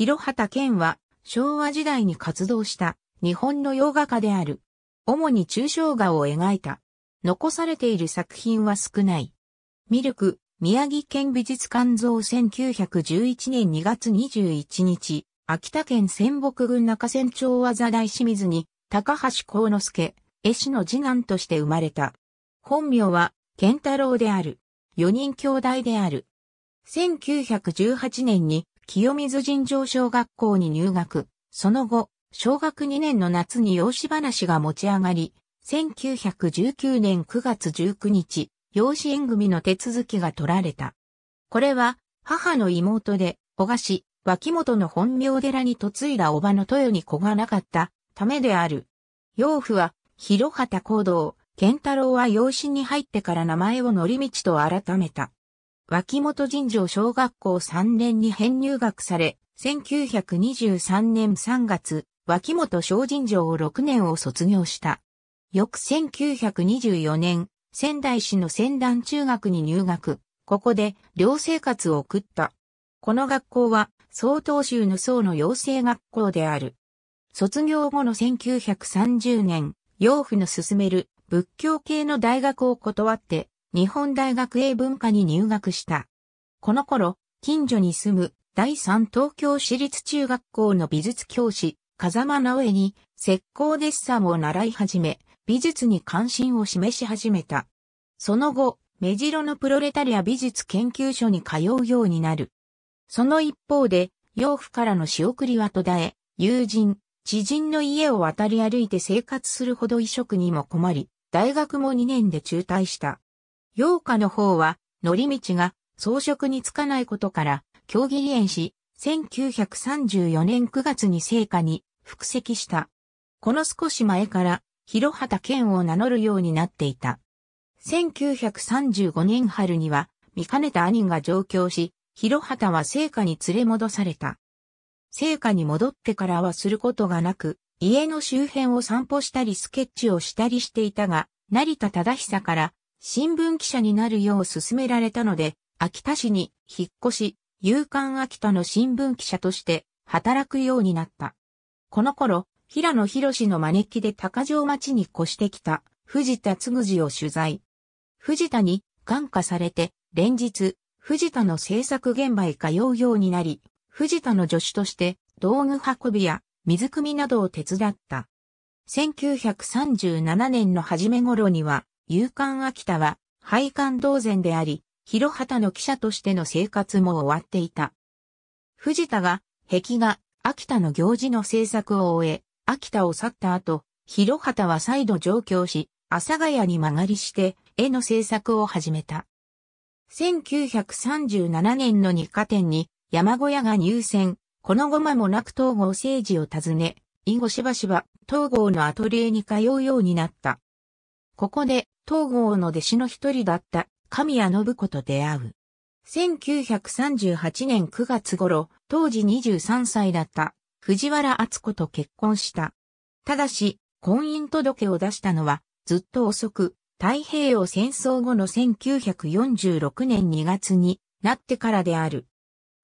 広畑健は昭和時代に活動した日本の洋画家である。主に抽象画を描いた。残されている作品は少ない。ミルク、宮城県美術館像1911年2月21日、秋田県仙北郡中仙町和座大清水に、高橋幸之助、絵師の次男として生まれた。本名は、健太郎である。四人兄弟である。1918年に清水尋常小学校に入学。その後、小学2年の夏に養子話が持ち上がり、1919年9月19日、養子縁組の手続きが取られた。これは、母の妹で、小賀氏、脇本の本名寺に嫁いだ叔母の豊に子がなかったためである。養父は、広畑行動、健太郎は養子に入ってから名前を乗り道と改めた。脇本尋常小学校3年に編入学され、1923年3月、脇本小尋常を6年を卒業した。翌1924年、仙台市の仙南中学に入学。ここで寮生活を送った。この学校は、総統州の僧の養成学校である。卒業後の1930年、養父の進める仏教系の大学を断って、日本大学英文科に入学した。この頃、近所に住む第三東京私立中学校の美術教師、風間直江に石膏デッサンを習い始め、美術に関心を示し始めた。その後、目白のプロレタリア美術研究所に通うようになる。その一方で、養父からの仕送りは途絶え、友人、知人の家を渡り歩いて生活するほど衣食にも困り、大学も2年で中退した。洋歌の方は、乗り道が装飾につかないことから、競技離縁し、1934年9月に聖火に復席した。この少し前から、広畑健を名乗るようになっていた。1935年春には、見かねた兄が上京し、広畑は聖火に連れ戻された。聖火に戻ってからはすることがなく、家の周辺を散歩したりスケッチをしたりしていたが、成田忠久から新聞記者になるよう勧められたので、秋田市に引っ越し、夕刊秋田の新聞記者として働くようになった。この頃、平野博の招きで高城町に越してきた藤田嗣じを取材。藤田に感化されて、連日、藤田の制作現場へ通うようになり、藤田の助手として道具運びや水汲みなどを手伝った。1937年の初め頃には、勇敢秋田は、廃刊同然であり、広畑の記者としての生活も終わっていた。藤田が、壁画、秋田の行事の制作を終え、秋田を去った後、広畑は再度上京し、阿佐ヶ谷に曲がりして、絵の制作を始めた。1937年の日課展に、山小屋が入選、このごまもなく東郷政治を訪ね、以後しばしば東郷のアトリエに通うようになった。ここで東郷の弟子の一人だった神谷信子と出会う。1938年9月頃、当時23歳だった藤原敦子と結婚した。ただし、婚姻届を出したのはずっと遅く、太平洋戦争後の1946年2月になってからである。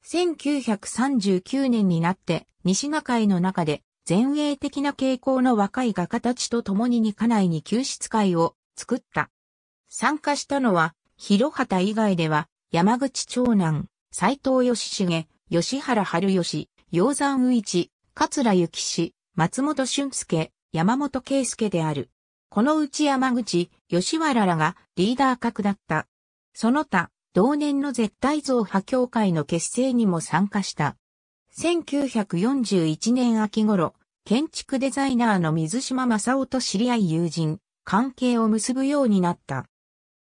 1939年になって西中海の中で前衛的な傾向の若い画家たちと共に二家内に救出会を作った。参加したのは、広畑以外では、山口長男、斎藤義重、吉原春吉、洋山宇一、桂幸氏、松本俊介、山本圭介である。このうち山口、吉原らがリーダー格だった。その他、同年の絶対像派協会の結成にも参加した。1941年秋頃、建築デザイナーの水島正夫と知り合い友人、関係を結ぶようになった。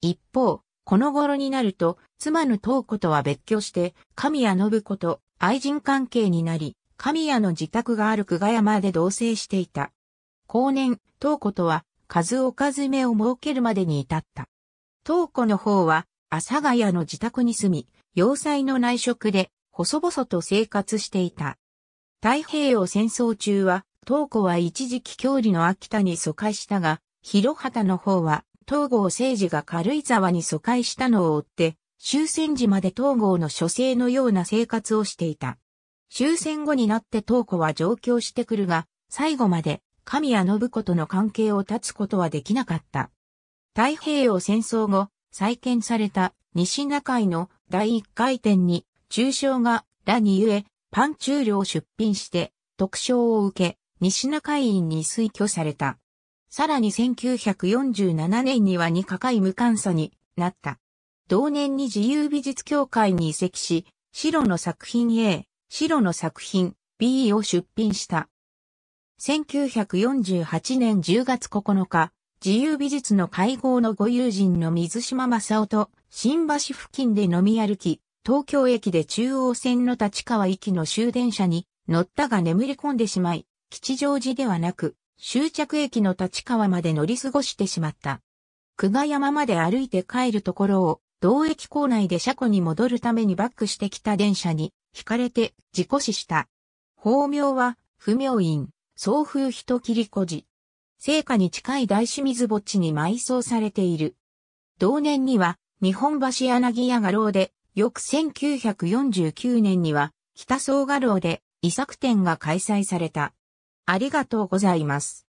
一方、この頃になると、妻の東子とは別居して、神谷信子と愛人関係になり、神谷の自宅がある久我山で同棲していた。後年、東子とは、数おかずめを設けるまでに至った。東子の方は、阿佐ヶ谷の自宅に住み、要塞の内職で、細々と生活していた。太平洋戦争中は、東子は一時期郷里の秋田に疎開したが、広畑の方は、東郷政治が軽井沢に疎開したのを追って、終戦時まで東郷の諸生のような生活をしていた。終戦後になって東郷は上京してくるが、最後まで神谷信子との関係を断つことはできなかった。太平洋戦争後、再建された西中井の第1回展に、中将がらにゆえ、パンチュールを出品して、特賞を受け、西中井院に推挙された。さらに1947年には二課会無監査になった。同年に自由美術協会に移籍し、白の作品 A、白の作品 B を出品した。1948年10月9日、自由美術の会合のご友人の水島正夫と新橋付近で飲み歩き、東京駅で中央線の立川行きの終電車に乗ったが眠り込んでしまい、吉祥寺ではなく終着駅の立川まで乗り過ごしてしまった。久我山まで歩いて帰るところを、同駅構内で車庫に戻るためにバックしてきた電車に、惹かれて事故死した。法名は、不明院、送風人切りこじ。聖火に近い大清水墓地に埋葬されている。同年には、日本橋柳屋画廊で、翌1949年には、北総画廊で、遺作展が開催された。ありがとうございます。